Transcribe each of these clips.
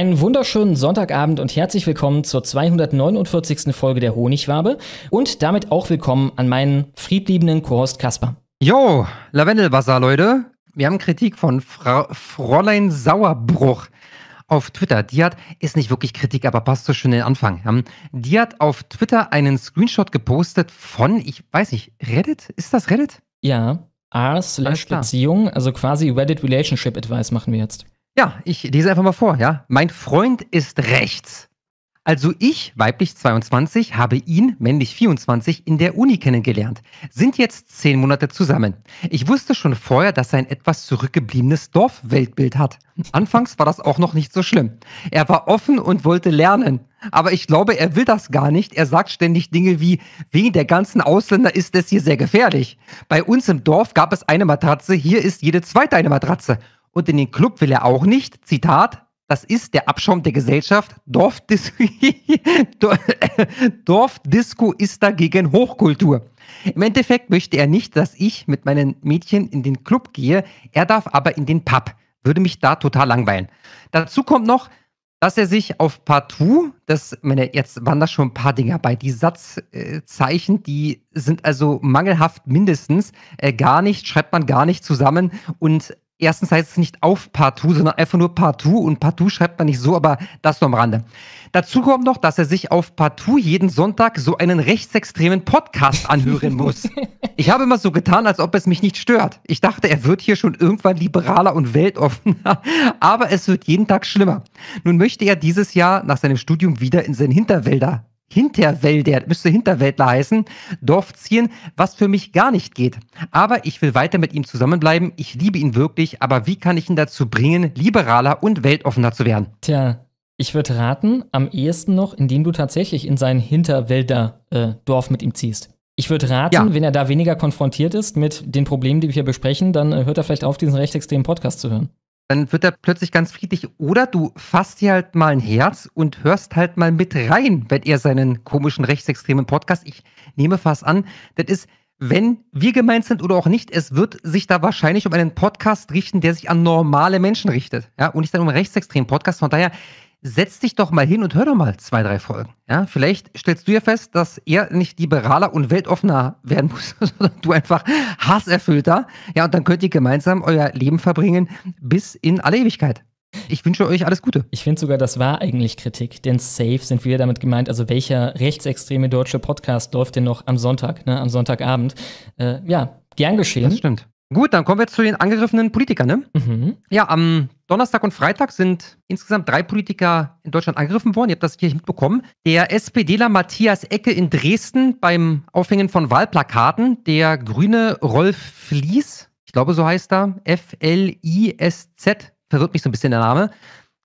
Einen wunderschönen Sonntagabend und herzlich willkommen zur 249. Folge der Honigwabe und damit auch willkommen an meinen friedliebenden Co-Host Kasper. Yo, Lavendelwasser, Leute. Wir haben Kritik von Fra Fräulein Sauerbruch auf Twitter. Die hat, ist nicht wirklich Kritik, aber passt so schön in den Anfang. Ähm, die hat auf Twitter einen Screenshot gepostet von, ich weiß nicht, Reddit? Ist das Reddit? Ja, r slash Beziehung, also quasi Reddit Relationship Advice machen wir jetzt. Ja, ich lese einfach mal vor, ja. Mein Freund ist rechts. Also ich, weiblich 22, habe ihn, männlich 24, in der Uni kennengelernt. Sind jetzt zehn Monate zusammen. Ich wusste schon vorher, dass er ein etwas zurückgebliebenes Dorfweltbild hat. Anfangs war das auch noch nicht so schlimm. Er war offen und wollte lernen. Aber ich glaube, er will das gar nicht. Er sagt ständig Dinge wie, wegen der ganzen Ausländer ist es hier sehr gefährlich. Bei uns im Dorf gab es eine Matratze, hier ist jede zweite eine Matratze. Und in den Club will er auch nicht. Zitat, das ist der Abschaum der Gesellschaft. Dorfdisco, Dorfdisco ist dagegen Hochkultur. Im Endeffekt möchte er nicht, dass ich mit meinen Mädchen in den Club gehe. Er darf aber in den Pub. Würde mich da total langweilen. Dazu kommt noch, dass er sich auf Partout, das, meine, jetzt waren da schon ein paar Dinger bei, die Satzzeichen, äh, die sind also mangelhaft mindestens, äh, gar nicht, schreibt man gar nicht zusammen und Erstens heißt es nicht auf partout, sondern einfach nur partout und partout schreibt man nicht so, aber das nur am Rande. Dazu kommt noch, dass er sich auf partout jeden Sonntag so einen rechtsextremen Podcast anhören muss. ich habe immer so getan, als ob es mich nicht stört. Ich dachte, er wird hier schon irgendwann liberaler und weltoffener, aber es wird jeden Tag schlimmer. Nun möchte er dieses Jahr nach seinem Studium wieder in seine Hinterwälder Hinterwälder, müsste Hinterwäldler heißen, Dorf ziehen, was für mich gar nicht geht. Aber ich will weiter mit ihm zusammenbleiben. Ich liebe ihn wirklich, aber wie kann ich ihn dazu bringen, liberaler und weltoffener zu werden? Tja, ich würde raten, am ehesten noch, indem du tatsächlich in sein Hinterwälder-Dorf äh, mit ihm ziehst. Ich würde raten, ja. wenn er da weniger konfrontiert ist mit den Problemen, die wir hier besprechen, dann äh, hört er vielleicht auf, diesen rechtsextremen Podcast zu hören dann wird er plötzlich ganz friedlich. Oder du fasst dir halt mal ein Herz und hörst halt mal mit rein, wenn er seinen komischen rechtsextremen Podcast, ich nehme fast an, das ist, wenn wir gemeint sind oder auch nicht, es wird sich da wahrscheinlich um einen Podcast richten, der sich an normale Menschen richtet. Ja, und nicht dann um einen rechtsextremen Podcast. Von daher, setz dich doch mal hin und hör doch mal zwei, drei Folgen. Ja, vielleicht stellst du ja fest, dass er nicht liberaler und weltoffener werden muss, sondern du einfach hasserfüllter. Ja, und dann könnt ihr gemeinsam euer Leben verbringen bis in alle Ewigkeit. Ich wünsche euch alles Gute. Ich finde sogar, das war eigentlich Kritik, denn safe sind wir damit gemeint. Also welcher rechtsextreme deutsche Podcast läuft denn noch am Sonntag, ne, am Sonntagabend? Äh, ja, gern geschehen. Das stimmt. Gut, dann kommen wir jetzt zu den angegriffenen Politikern. Ne? Mhm. Ja, am Donnerstag und Freitag sind insgesamt drei Politiker in Deutschland angegriffen worden. Ihr habt das hier mitbekommen. Der SPDler Matthias Ecke in Dresden beim Aufhängen von Wahlplakaten. Der grüne Rolf Flies, ich glaube so heißt er, F-L-I-S-Z, verwirrt mich so ein bisschen der Name.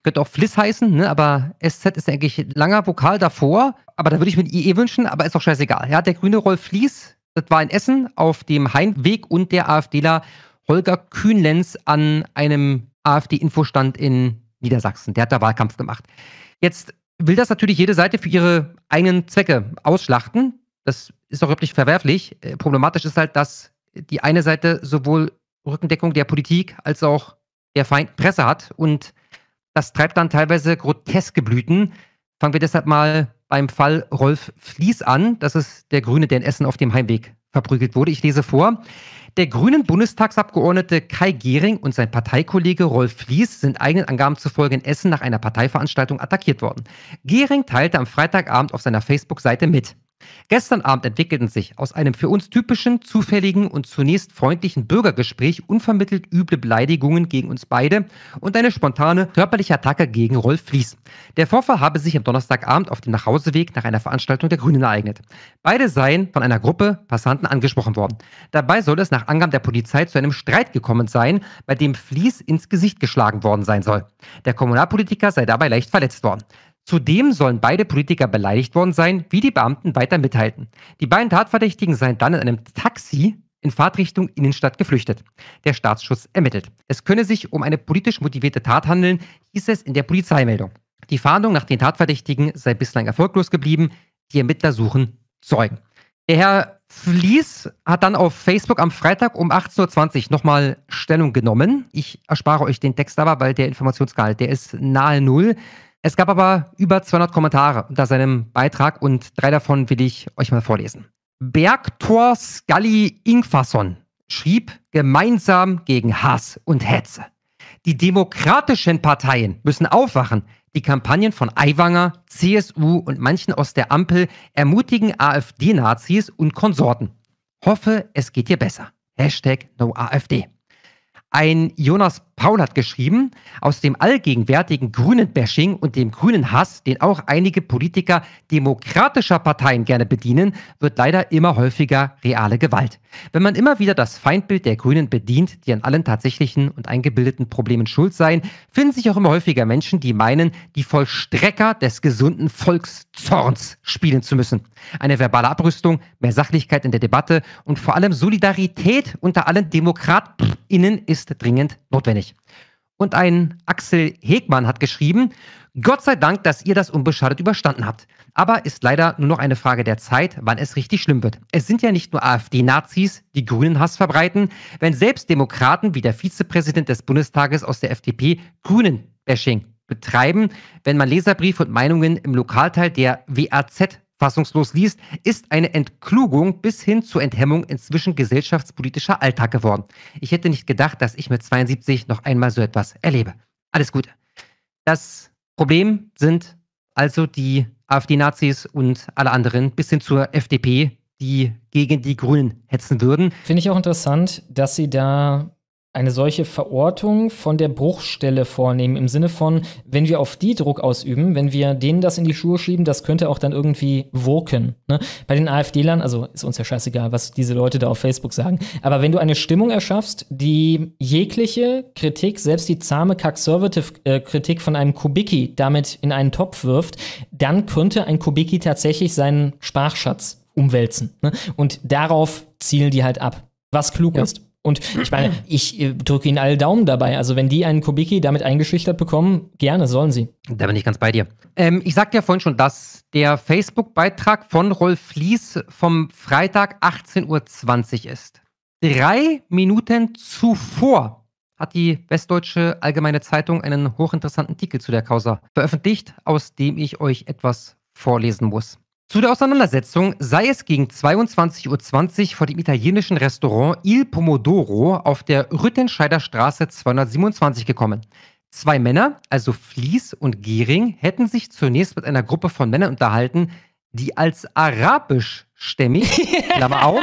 Könnte auch Fliss heißen, ne? aber SZ ist eigentlich langer Vokal davor. Aber da würde ich mir IE e wünschen, aber ist auch scheißegal. Ja, der grüne Rolf Flies das war in Essen auf dem Heimweg und der AfDler Holger Kühnlenz an einem AfD-Infostand in Niedersachsen. Der hat da Wahlkampf gemacht. Jetzt will das natürlich jede Seite für ihre eigenen Zwecke ausschlachten. Das ist auch wirklich verwerflich. Äh, problematisch ist halt, dass die eine Seite sowohl Rückendeckung der Politik als auch der Feind Presse hat und das treibt dann teilweise groteske Blüten. Fangen wir deshalb mal beim Fall Rolf Flies an. Das ist der Grüne, der in Essen auf dem Heimweg verprügelt wurde. Ich lese vor. Der grünen Bundestagsabgeordnete Kai Gehring und sein Parteikollege Rolf Flies sind eigenen Angaben zufolge in Essen nach einer Parteiveranstaltung attackiert worden. Gehring teilte am Freitagabend auf seiner Facebook-Seite mit. Gestern Abend entwickelten sich aus einem für uns typischen, zufälligen und zunächst freundlichen Bürgergespräch unvermittelt üble Beleidigungen gegen uns beide und eine spontane körperliche Attacke gegen Rolf Flies. Der Vorfall habe sich am Donnerstagabend auf dem Nachhauseweg nach einer Veranstaltung der Grünen ereignet. Beide seien von einer Gruppe Passanten angesprochen worden. Dabei soll es nach Angaben der Polizei zu einem Streit gekommen sein, bei dem Flies ins Gesicht geschlagen worden sein soll. Der Kommunalpolitiker sei dabei leicht verletzt worden. Zudem sollen beide Politiker beleidigt worden sein, wie die Beamten weiter mithalten. Die beiden Tatverdächtigen seien dann in einem Taxi in Fahrtrichtung Innenstadt geflüchtet. Der Staatsschutz ermittelt. Es könne sich um eine politisch motivierte Tat handeln, hieß es in der Polizeimeldung. Die Fahndung nach den Tatverdächtigen sei bislang erfolglos geblieben. Die Ermittler suchen Zeugen. Der Herr Vlies hat dann auf Facebook am Freitag um 18.20 Uhr nochmal Stellung genommen. Ich erspare euch den Text aber, weil der Informationsgehalt, der ist nahe Null. Es gab aber über 200 Kommentare unter seinem Beitrag und drei davon will ich euch mal vorlesen. Bergtor Scully Ingfasson schrieb gemeinsam gegen Hass und Hetze. Die demokratischen Parteien müssen aufwachen. Die Kampagnen von Aiwanger, CSU und manchen aus der Ampel ermutigen AfD-Nazis und Konsorten. Hoffe, es geht dir besser. Hashtag NoAfD. Ein Jonas Paul hat geschrieben, aus dem allgegenwärtigen grünen Bashing und dem grünen Hass, den auch einige Politiker demokratischer Parteien gerne bedienen, wird leider immer häufiger reale Gewalt. Wenn man immer wieder das Feindbild der Grünen bedient, die an allen tatsächlichen und eingebildeten Problemen schuld seien, finden sich auch immer häufiger Menschen, die meinen, die Vollstrecker des gesunden Volkszorns spielen zu müssen. Eine verbale Abrüstung, mehr Sachlichkeit in der Debatte und vor allem Solidarität unter allen DemokratInnen ist dringend notwendig nicht. Und ein Axel Hegmann hat geschrieben, Gott sei Dank, dass ihr das unbeschadet überstanden habt. Aber ist leider nur noch eine Frage der Zeit, wann es richtig schlimm wird. Es sind ja nicht nur AfD-Nazis, die grünen Hass verbreiten. Wenn selbst Demokraten wie der Vizepräsident des Bundestages aus der FDP grünen Bashing betreiben, wenn man Leserbrief und Meinungen im Lokalteil der WAZ fassungslos liest, ist eine Entklugung bis hin zur Enthemmung inzwischen gesellschaftspolitischer Alltag geworden. Ich hätte nicht gedacht, dass ich mit 72 noch einmal so etwas erlebe. Alles Gute. Das Problem sind also die AfD-Nazis und alle anderen bis hin zur FDP, die gegen die Grünen hetzen würden. Finde ich auch interessant, dass sie da eine solche Verortung von der Bruchstelle vornehmen, im Sinne von, wenn wir auf die Druck ausüben, wenn wir denen das in die Schuhe schieben, das könnte auch dann irgendwie wirken. Ne? Bei den AfD-Lern, also ist uns ja scheißegal, was diese Leute da auf Facebook sagen, aber wenn du eine Stimmung erschaffst, die jegliche Kritik, selbst die zahme Conservative-Kritik äh, von einem Kubicki damit in einen Topf wirft, dann könnte ein Kubicki tatsächlich seinen Sprachschatz umwälzen. Ne? Und darauf zielen die halt ab was klug ja. ist. Und ich meine, ich äh, drücke Ihnen alle Daumen dabei. Also wenn die einen Kubiki damit eingeschüchtert bekommen, gerne sollen sie. Da bin ich ganz bei dir. Ähm, ich sagte ja vorhin schon, dass der Facebook-Beitrag von Rolf Flies vom Freitag 18.20 Uhr ist. Drei Minuten zuvor hat die Westdeutsche Allgemeine Zeitung einen hochinteressanten Titel zu der Causa veröffentlicht, aus dem ich euch etwas vorlesen muss. Zu der Auseinandersetzung sei es gegen 22.20 Uhr vor dem italienischen Restaurant Il Pomodoro auf der Rüttenscheider Straße 227 gekommen. Zwei Männer, also Flies und Gehring, hätten sich zunächst mit einer Gruppe von Männern unterhalten, die als arabischstämmig, Klammer auf.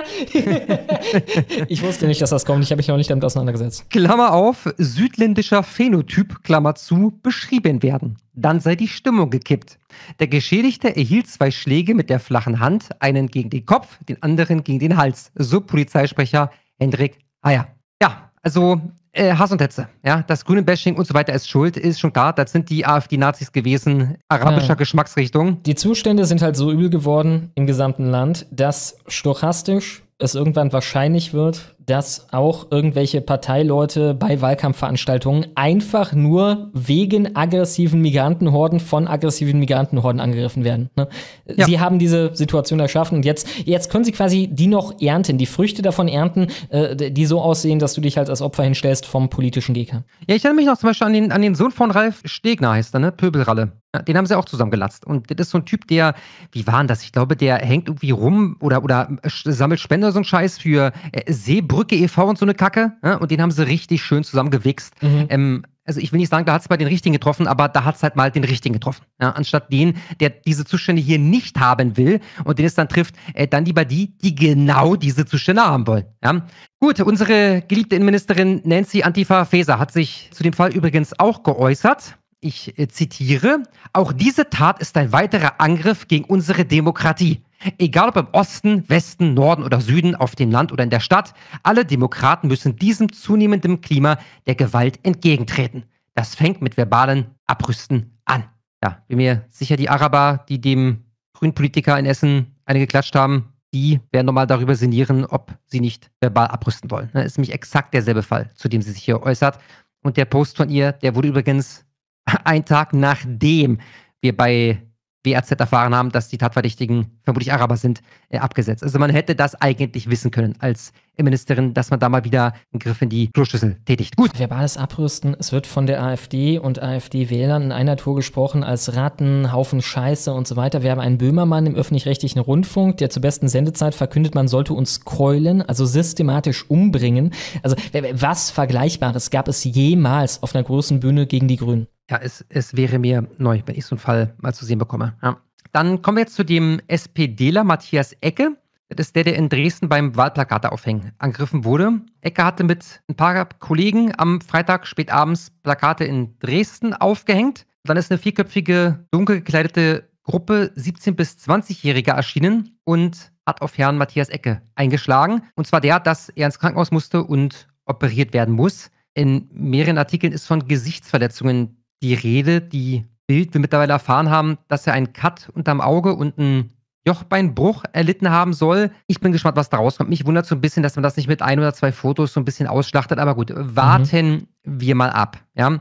ich wusste nicht, dass das kommt. Ich habe mich noch nicht damit auseinandergesetzt. Klammer auf, südländischer Phänotyp, Klammer zu, beschrieben werden. Dann sei die Stimmung gekippt. Der Geschädigte erhielt zwei Schläge mit der flachen Hand, einen gegen den Kopf, den anderen gegen den Hals. So Polizeisprecher Hendrik Heyer. Ja, also äh, Hass und Hetze, ja, das grüne Bashing und so weiter ist schuld, ist schon klar. Das sind die AfD-Nazis gewesen, arabischer ja. Geschmacksrichtung. Die Zustände sind halt so übel geworden im gesamten Land, dass stochastisch es irgendwann wahrscheinlich wird, dass auch irgendwelche Parteileute bei Wahlkampfveranstaltungen einfach nur wegen aggressiven Migrantenhorden von aggressiven Migrantenhorden angegriffen werden. Ne? Ja. Sie haben diese Situation erschaffen und jetzt, jetzt können sie quasi die noch ernten, die Früchte davon ernten, äh, die so aussehen, dass du dich halt als Opfer hinstellst vom politischen Gegner. Ja, ich erinnere mich noch zum Beispiel an den, an den Sohn von Ralf Stegner, heißt er, ne? Pöbelralle. Ja, den haben sie auch zusammengelatzt. Und das ist so ein Typ, der, wie war denn das? Ich glaube, der hängt irgendwie rum oder, oder sammelt Spender so einen Scheiß für äh, See Brücke e.V. und so eine Kacke. Ja? Ne? Und den haben sie richtig schön zusammengewichst. Mhm. Ähm, also ich will nicht sagen, da hat es bei den Richtigen getroffen, aber da hat es halt mal den Richtigen getroffen. Ja? Anstatt den, der diese Zustände hier nicht haben will und den es dann trifft, äh, dann lieber die, die genau diese Zustände haben wollen. Ja? Gut, unsere geliebte Innenministerin Nancy Antifa Faeser hat sich zu dem Fall übrigens auch geäußert. Ich äh, zitiere, auch diese Tat ist ein weiterer Angriff gegen unsere Demokratie. Egal ob im Osten, Westen, Norden oder Süden, auf dem Land oder in der Stadt, alle Demokraten müssen diesem zunehmenden Klima der Gewalt entgegentreten. Das fängt mit verbalen Abrüsten an. Ja, bin mir sicher, die Araber, die dem grünen Politiker in Essen eine geklatscht haben, die werden nochmal darüber sinnieren, ob sie nicht verbal abrüsten wollen. Das ist nämlich exakt derselbe Fall, zu dem sie sich hier äußert. Und der Post von ihr, der wurde übrigens einen Tag nachdem wir bei BAZ erfahren haben, dass die Tatverdächtigen vermutlich Araber sind, äh, abgesetzt. Also man hätte das eigentlich wissen können als Ministerin, dass man da mal wieder einen Griff in die Kloschüssel tätigt. Gut. Verbales Abrüsten. Es wird von der AfD und AfD-Wählern in einer Tour gesprochen als Ratten, Haufen Scheiße und so weiter. Wir haben einen Böhmermann im öffentlich-rechtlichen Rundfunk, der zur besten Sendezeit verkündet, man sollte uns keulen, also systematisch umbringen. Also was Vergleichbares gab es jemals auf einer großen Bühne gegen die Grünen? ja, es, es wäre mir neu, wenn ich so einen Fall mal zu sehen bekomme. Ja. Dann kommen wir jetzt zu dem SPDler Matthias Ecke. Das ist der, der in Dresden beim Wahlplakateaufhängen angegriffen wurde. Ecke hatte mit ein paar Kollegen am Freitag spätabends Plakate in Dresden aufgehängt. Dann ist eine vierköpfige, dunkel gekleidete Gruppe 17- bis 20-Jähriger erschienen und hat auf Herrn Matthias Ecke eingeschlagen. Und zwar der, dass er ins Krankenhaus musste und operiert werden muss. In mehreren Artikeln ist von Gesichtsverletzungen die Rede, die Bild wir mittlerweile erfahren haben, dass er einen Cut unterm Auge und einen Jochbeinbruch erlitten haben soll. Ich bin gespannt, was da rauskommt. Mich wundert so ein bisschen, dass man das nicht mit ein oder zwei Fotos so ein bisschen ausschlachtet, aber gut, warten mhm. wir mal ab. Ja.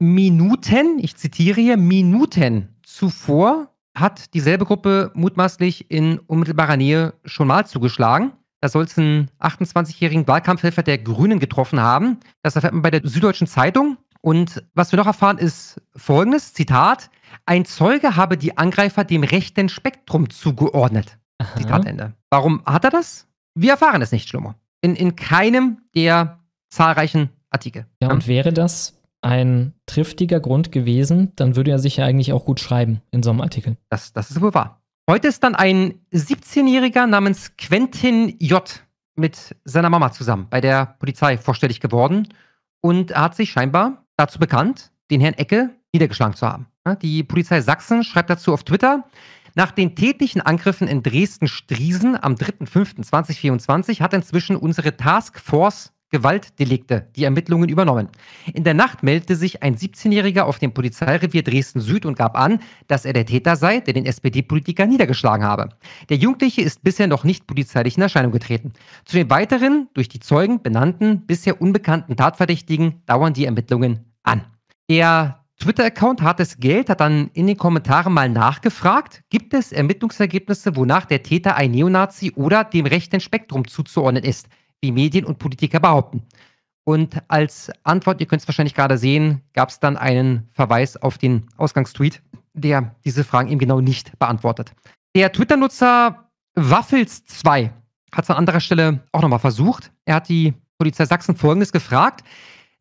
Minuten, ich zitiere hier, Minuten zuvor hat dieselbe Gruppe mutmaßlich in unmittelbarer Nähe schon mal zugeschlagen. Da soll es einen 28-jährigen Wahlkampfhelfer der Grünen getroffen haben. Das erfährt man bei der Süddeutschen Zeitung. Und was wir noch erfahren ist folgendes, Zitat, ein Zeuge habe die Angreifer dem rechten Spektrum zugeordnet. Aha. Zitat Ende. Warum hat er das? Wir erfahren es nicht, Schlummer. In, in keinem der zahlreichen Artikel. Ja, und hm? wäre das ein triftiger Grund gewesen, dann würde er sich ja eigentlich auch gut schreiben in so einem Artikel. Das, das ist wohl wahr. Heute ist dann ein 17-Jähriger namens Quentin J. mit seiner Mama zusammen bei der Polizei vorstellig geworden und er hat sich scheinbar dazu bekannt, den Herrn Ecke niedergeschlagen zu haben. Die Polizei Sachsen schreibt dazu auf Twitter, nach den tätlichen Angriffen in Dresden-Striesen am 3.5.2024 hat inzwischen unsere Taskforce Gewaltdelikte die Ermittlungen übernommen. In der Nacht meldete sich ein 17-Jähriger auf dem Polizeirevier Dresden-Süd und gab an, dass er der Täter sei, der den SPD-Politiker niedergeschlagen habe. Der Jugendliche ist bisher noch nicht polizeilich in Erscheinung getreten. Zu den weiteren, durch die Zeugen benannten, bisher unbekannten Tatverdächtigen dauern die Ermittlungen an. Der Twitter-Account Hartes Geld hat dann in den Kommentaren mal nachgefragt, gibt es Ermittlungsergebnisse, wonach der Täter ein Neonazi oder dem rechten Spektrum zuzuordnen ist, wie Medien und Politiker behaupten. Und als Antwort, ihr könnt es wahrscheinlich gerade sehen, gab es dann einen Verweis auf den Ausgangstweet, der diese Fragen eben genau nicht beantwortet. Der Twitter-Nutzer Waffels2 hat es an anderer Stelle auch nochmal versucht. Er hat die Polizei Sachsen Folgendes gefragt.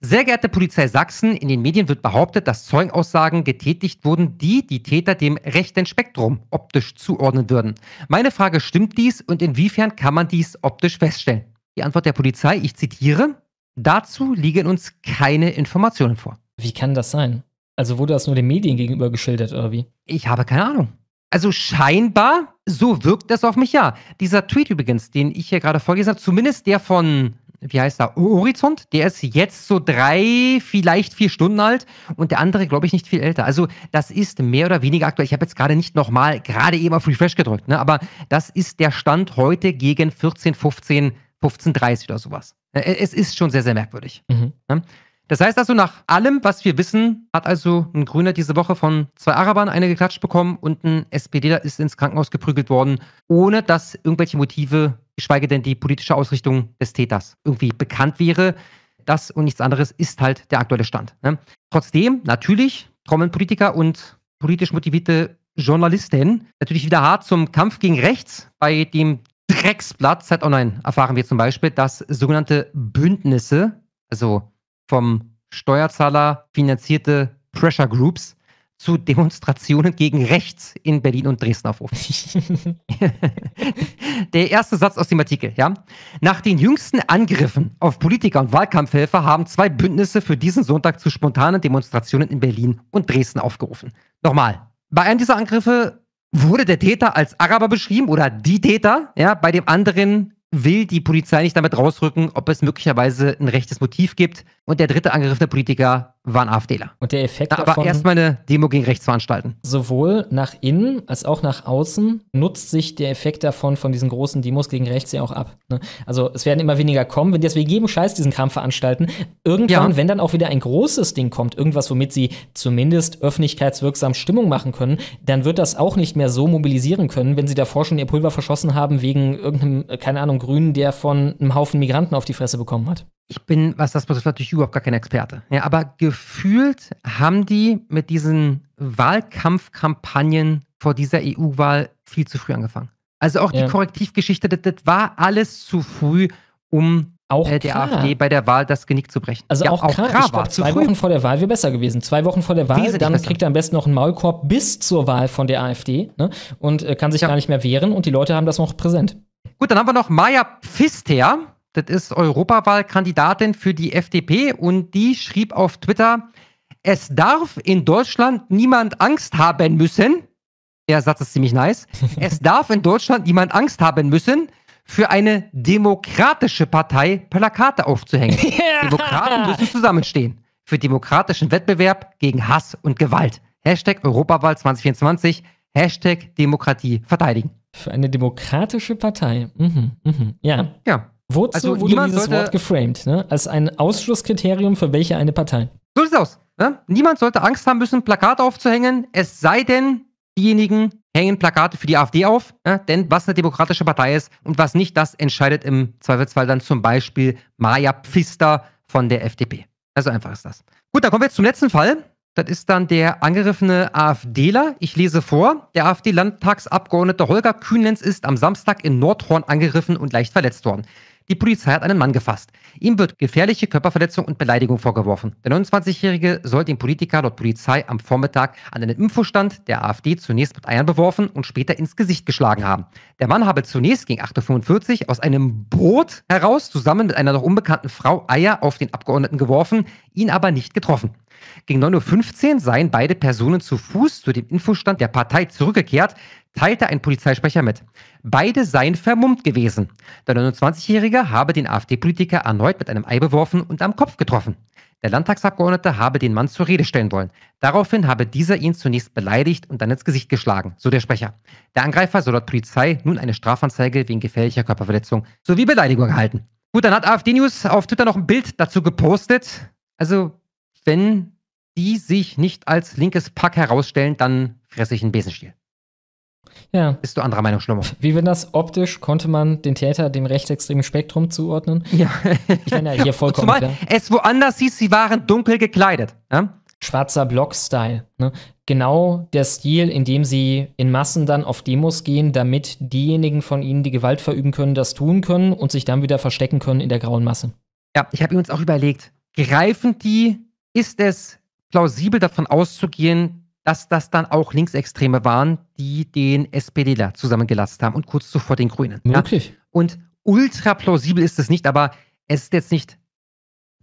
Sehr geehrte Polizei Sachsen, in den Medien wird behauptet, dass Zeugenaussagen getätigt wurden, die die Täter dem rechten Spektrum optisch zuordnen würden. Meine Frage, stimmt dies und inwiefern kann man dies optisch feststellen? Die Antwort der Polizei, ich zitiere, dazu liegen uns keine Informationen vor. Wie kann das sein? Also wurde das nur den Medien gegenüber geschildert oder wie? Ich habe keine Ahnung. Also scheinbar, so wirkt das auf mich ja. Dieser Tweet übrigens, den ich hier gerade vorgelesen habe, zumindest der von wie heißt er, Horizont, der ist jetzt so drei, vielleicht vier Stunden alt und der andere, glaube ich, nicht viel älter. Also das ist mehr oder weniger aktuell. Ich habe jetzt gerade nicht nochmal, gerade eben auf Refresh gedrückt, ne? aber das ist der Stand heute gegen 14, 15, 15, 30 oder sowas. Äh, äh, es ist schon sehr, sehr merkwürdig. Mhm. Ne? Das heißt also, nach allem, was wir wissen, hat also ein Grüner diese Woche von zwei Arabern eine geklatscht bekommen und ein SPD ist ins Krankenhaus geprügelt worden, ohne dass irgendwelche Motive geschweige denn die politische Ausrichtung des Täters irgendwie bekannt wäre. Das und nichts anderes ist halt der aktuelle Stand. Ne? Trotzdem, natürlich, trommeln Politiker und politisch motivierte Journalisten natürlich wieder hart zum Kampf gegen rechts. Bei dem Drecksblatt Zeit Online erfahren wir zum Beispiel, dass sogenannte Bündnisse, also vom Steuerzahler finanzierte Pressure Groups, zu Demonstrationen gegen rechts in Berlin und Dresden aufrufen. Der erste Satz aus dem Artikel, ja. Nach den jüngsten Angriffen auf Politiker und Wahlkampfhelfer haben zwei Bündnisse für diesen Sonntag zu spontanen Demonstrationen in Berlin und Dresden aufgerufen. Nochmal, bei einem dieser Angriffe wurde der Täter als Araber beschrieben oder die Täter, ja, bei dem anderen will die Polizei nicht damit rausrücken, ob es möglicherweise ein rechtes Motiv gibt. Und der dritte angegriffene Politiker waren AfDler. Und der Effekt Aber davon, erstmal eine Demo gegen rechts veranstalten. Sowohl nach innen als auch nach außen nutzt sich der Effekt davon, von diesen großen Demos gegen rechts ja auch ab. Ne? Also es werden immer weniger kommen, wenn die jetzt wegen jedem Scheiß diesen Kram veranstalten. Irgendwann, ja. wenn dann auch wieder ein großes Ding kommt, irgendwas, womit sie zumindest öffentlichkeitswirksam Stimmung machen können, dann wird das auch nicht mehr so mobilisieren können, wenn sie davor schon ihr Pulver verschossen haben wegen irgendeinem, äh, keine Ahnung, Grünen, der von einem Haufen Migranten auf die Fresse bekommen hat ich bin, was das betrifft, natürlich überhaupt gar kein Experte. Ja, aber gefühlt haben die mit diesen Wahlkampfkampagnen vor dieser EU-Wahl viel zu früh angefangen. Also auch die ja. Korrektivgeschichte, das, das, war alles zu früh, um auch äh, der AfD bei der Wahl das Genick zu brechen. Also ja, auch, auch klar, klar war zwei früh. Wochen vor der Wahl wäre besser gewesen. Zwei Wochen vor der Wahl, Wesentlich dann besser. kriegt er am besten noch einen Maulkorb bis zur Wahl von der AfD ne? und äh, kann sich ja. gar nicht mehr wehren und die Leute haben das noch präsent. Gut, dann haben wir noch Maya Pfister das ist Europawahlkandidatin für die FDP und die schrieb auf Twitter, es darf in Deutschland niemand Angst haben müssen. Der Satz ist ziemlich nice. es darf in Deutschland niemand Angst haben müssen, für eine demokratische Partei Plakate aufzuhängen. Ja. Demokraten müssen zusammenstehen. Für demokratischen Wettbewerb gegen Hass und Gewalt. Hashtag Europawahl 2024. Hashtag Demokratie verteidigen. Für eine demokratische Partei. Mhm, mhm. Ja. Ja. Wozu also, wurde dieses sollte, Wort geframed? Ne? Als ein Ausschlusskriterium für welche eine Partei. So sieht's aus. Ne? Niemand sollte Angst haben müssen, Plakate aufzuhängen, es sei denn, diejenigen hängen Plakate für die AfD auf. Ne? Denn was eine demokratische Partei ist und was nicht, das entscheidet im Zweifelsfall dann zum Beispiel Maja Pfister von der FDP. Also einfach ist das. Gut, dann kommen wir jetzt zum letzten Fall. Das ist dann der angegriffene AfDler. Ich lese vor. Der AfD-Landtagsabgeordnete Holger Kühnenz ist am Samstag in Nordhorn angegriffen und leicht verletzt worden. Die Polizei hat einen Mann gefasst. Ihm wird gefährliche Körperverletzung und Beleidigung vorgeworfen. Der 29-Jährige soll den Politiker laut Polizei am Vormittag an einem Infostand der AfD zunächst mit Eiern beworfen und später ins Gesicht geschlagen haben. Der Mann habe zunächst gegen 8.45 Uhr aus einem Boot heraus zusammen mit einer noch unbekannten Frau Eier auf den Abgeordneten geworfen, ihn aber nicht getroffen. Gegen 9.15 Uhr seien beide Personen zu Fuß zu dem Infostand der Partei zurückgekehrt teilte ein Polizeisprecher mit. Beide seien vermummt gewesen. Der 29-Jährige habe den AfD-Politiker erneut mit einem Ei beworfen und am Kopf getroffen. Der Landtagsabgeordnete habe den Mann zur Rede stellen wollen. Daraufhin habe dieser ihn zunächst beleidigt und dann ins Gesicht geschlagen, so der Sprecher. Der Angreifer soll laut Polizei nun eine Strafanzeige wegen gefährlicher Körperverletzung sowie Beleidigung erhalten. Gut, dann hat AfD News auf Twitter noch ein Bild dazu gepostet. Also, wenn die sich nicht als linkes Pack herausstellen, dann fresse ich einen Besenstiel. Ja. Bist du anderer Meinung, Schlummer? Wie wenn das optisch konnte man den Täter dem rechtsextremen Spektrum zuordnen? Ja. Ich bin ja hier vollkommen Zumal klar. es woanders hieß, sie waren dunkel gekleidet. Ja? Schwarzer Block-Style. Ne? Genau der Stil, in dem sie in Massen dann auf Demos gehen, damit diejenigen von ihnen, die Gewalt verüben können, das tun können und sich dann wieder verstecken können in der grauen Masse. Ja, ich habe mir uns auch überlegt, greifen die, ist es plausibel davon auszugehen, dass das dann auch Linksextreme waren, die den SPDler zusammengelassen haben und kurz zuvor den Grünen. Möglich. Ja? Und ultra plausibel ist es nicht, aber es ist jetzt nicht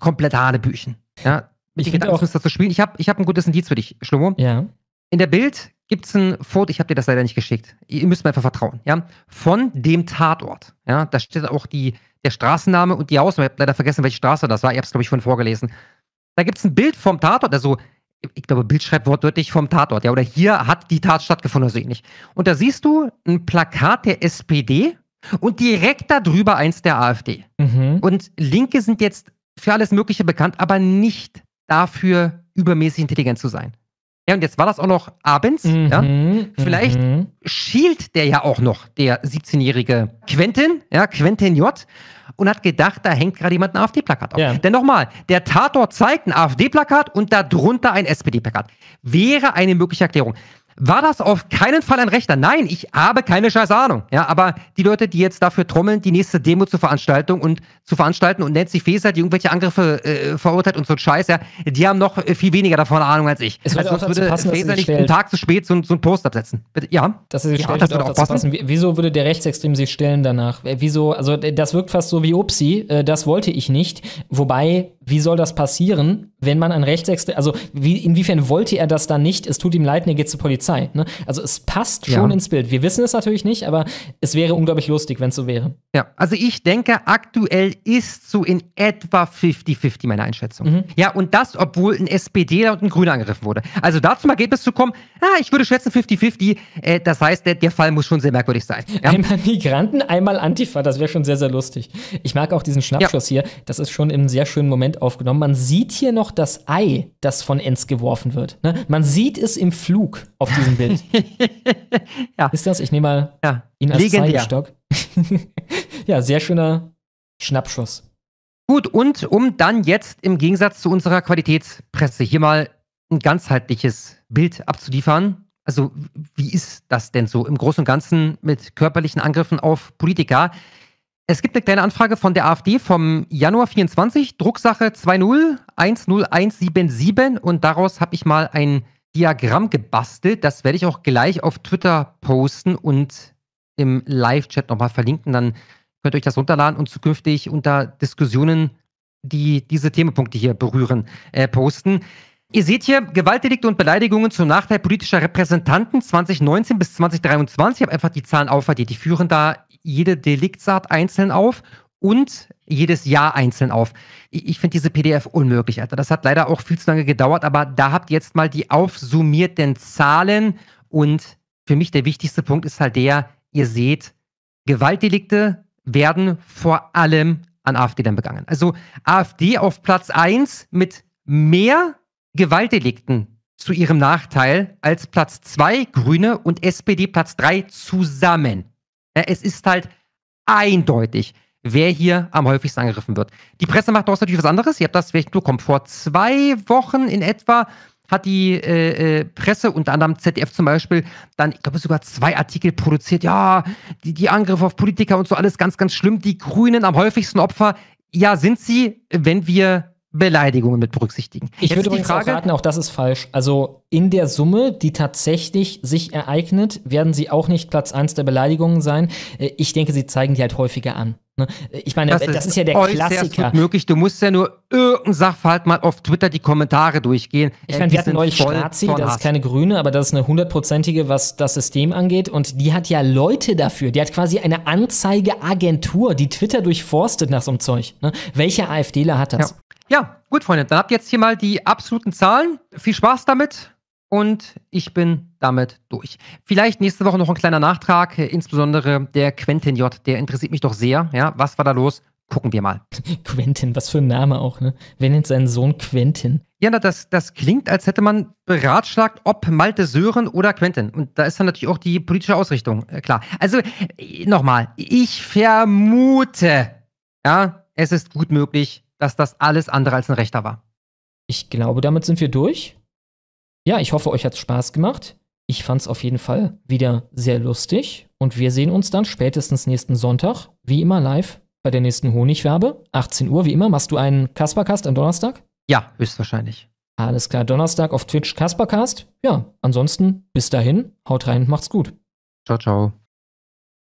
komplett Hanebüchen. Ja? ich finde auch, ist das zu spielen. Ich habe ich hab ein gutes Indiz für dich, Schlummo. Ja. In der Bild gibt es ein Foto, ich habe dir das leider nicht geschickt. Ihr müsst mir einfach vertrauen, ja, von dem Tatort. Ja, da steht auch die, der Straßenname und die Hausnummer. Ich habe leider vergessen, welche Straße das war. Ich habe es, glaube ich, vorhin vorgelesen. Da gibt es ein Bild vom Tatort, also ich glaube, Bild schreibt wortwörtlich vom Tatort, ja, oder hier hat die Tat stattgefunden, so also ähnlich. Und da siehst du ein Plakat der SPD und direkt darüber eins der AfD. Mhm. Und Linke sind jetzt für alles Mögliche bekannt, aber nicht dafür, übermäßig intelligent zu sein. Ja, und jetzt war das auch noch abends. Mhm, ja. Vielleicht mhm. schielt der ja auch noch, der 17-jährige Quentin, ja, Quentin J., und hat gedacht, da hängt gerade jemand ein AfD-Plakat auf. Ja. Denn nochmal, der Tatort zeigt ein AfD-Plakat und darunter ein SPD-Plakat. Wäre eine mögliche Erklärung war das auf keinen Fall ein Rechter. Nein, ich habe keine scheiß Ahnung. Ja, aber die Leute, die jetzt dafür trommeln, die nächste Demo zu veranstalten und zu veranstalten und Nancy Faeser, die irgendwelche Angriffe äh, verurteilt und so Scheiß, ja, die haben noch äh, viel weniger davon Ahnung als ich. Es würde also, sonst würde passen, Faeser nicht stellt. einen Tag zu spät so, so einen Post absetzen. Bitte, ja. Dass er ja, stellt, das würde auch passen. passen. Wieso würde der Rechtsextrem sich stellen danach? Äh, wieso? Also äh, das wirkt fast so wie Upsi. Das wollte ich nicht. Wobei wie soll das passieren, wenn man ein Rechtsextrem, also wie, inwiefern wollte er das dann nicht? Es tut ihm leid, er geht zur Polizei. Ne? Also es passt schon ja. ins Bild. Wir wissen es natürlich nicht, aber es wäre unglaublich lustig, wenn es so wäre. Ja, also ich denke, aktuell ist so in etwa 50-50 meine Einschätzung. Mhm. Ja, und das, obwohl ein SPD und ein Grüner angegriffen wurde. Also da zum Ergebnis zu kommen, ah, ich würde schätzen 50-50, äh, das heißt, der, der, Fall muss schon sehr merkwürdig sein. Ja? Einmal Migranten, einmal Antifa, das wäre schon sehr, sehr lustig. Ich mag auch diesen Schnappschuss ja. hier, das ist schon im sehr schönen Moment aufgenommen. Man sieht hier noch das Ei, das von Enz geworfen wird. Ne? Man sieht es im Flug auf diesem Bild. ja. Ist das? Ich nehme mal ja. ihn als Legendär. Zeigestock. ja, sehr schöner Schnappschuss. Gut, und um dann jetzt im Gegensatz zu unserer Qualitätspresse hier mal ein ganzheitliches Bild abzuliefern. Also, wie ist das denn so im Großen und Ganzen mit körperlichen Angriffen auf Politiker? Es gibt eine kleine Anfrage von der AfD vom Januar 24, Drucksache 2010177. und daraus habe ich mal ein Diagramm gebastelt. Das werde ich auch gleich auf Twitter posten und im Live-Chat nochmal verlinken. Dann könnt ihr euch das runterladen und zukünftig unter Diskussionen, die diese Themenpunkte hier berühren, äh, posten. Ihr seht hier Gewaltdelikte und Beleidigungen zum Nachteil politischer Repräsentanten 2019 bis 2023. Ich habe einfach die Zahlen aufaddiert. Die führen da jede Deliktsart einzeln auf und jedes Jahr einzeln auf. Ich, ich finde diese PDF unmöglich, Alter. Das hat leider auch viel zu lange gedauert, aber da habt ihr jetzt mal die aufsummierten Zahlen und für mich der wichtigste Punkt ist halt der, ihr seht, Gewaltdelikte werden vor allem an AfD dann begangen. Also AfD auf Platz 1 mit mehr Gewaltdelikten zu ihrem Nachteil als Platz 2 Grüne und SPD Platz 3 zusammen. Es ist halt eindeutig, wer hier am häufigsten angegriffen wird. Die Presse macht daraus natürlich was anderes. Ihr habt das vielleicht bekommen. Vor zwei Wochen in etwa hat die äh, äh Presse, unter anderem ZDF zum Beispiel, dann, ich glaube, sogar zwei Artikel produziert. Ja, die, die Angriffe auf Politiker und so alles ganz, ganz schlimm. Die Grünen am häufigsten Opfer. Ja, sind sie, wenn wir Beleidigungen mit berücksichtigen. Ich Jetzt würde die Frage, auch raten, auch das ist falsch. Also in der Summe, die tatsächlich sich ereignet, werden sie auch nicht Platz 1 der Beleidigungen sein. Äh, ich denke, sie zeigen die halt häufiger an. Ne? Äh, ich meine, das, das ist, ist, ja der Klassiker. Möglich. Du musst ja nur irgendeinen Sachverhalt mal auf Twitter die Kommentare durchgehen. Ich meine, wir hatten neulich Strazi, das ist keine Grüne, aber das ist eine hundertprozentige, was das System angeht. Und die hat ja Leute dafür. Die hat quasi eine Anzeigeagentur, die Twitter durchforstet nach so einem Zeug. Ne? Welcher AfDler hat das? Ja. Ja, gut, Freunde, dann habt ihr jetzt hier mal die absoluten Zahlen. Viel Spaß damit und ich bin damit durch. Vielleicht nächste Woche noch ein kleiner Nachtrag, äh, insbesondere der Quentin J. Der interessiert mich doch sehr. Ja, was war da los? Gucken wir mal. Quentin, was für ein Name auch, ne? Wer nennt seinen Sohn Quentin? Ja, das, das klingt, als hätte man beratschlagt, ob Malte Sören oder Quentin. Und da ist dann natürlich auch die politische Ausrichtung äh, klar. Also äh, nochmal, ich vermute, ja, es ist gut möglich, dass das alles andere als ein rechter war. Ich glaube, damit sind wir durch. Ja, ich hoffe, euch hat es Spaß gemacht. Ich fand es auf jeden Fall wieder sehr lustig und wir sehen uns dann spätestens nächsten Sonntag, wie immer live bei der nächsten Honigwerbe, 18 Uhr wie immer. Machst du einen Kaspercast am Donnerstag? Ja, höchstwahrscheinlich. Alles klar, Donnerstag auf Twitch Kaspercast. Ja, ansonsten bis dahin, haut rein, und macht's gut. Ciao ciao.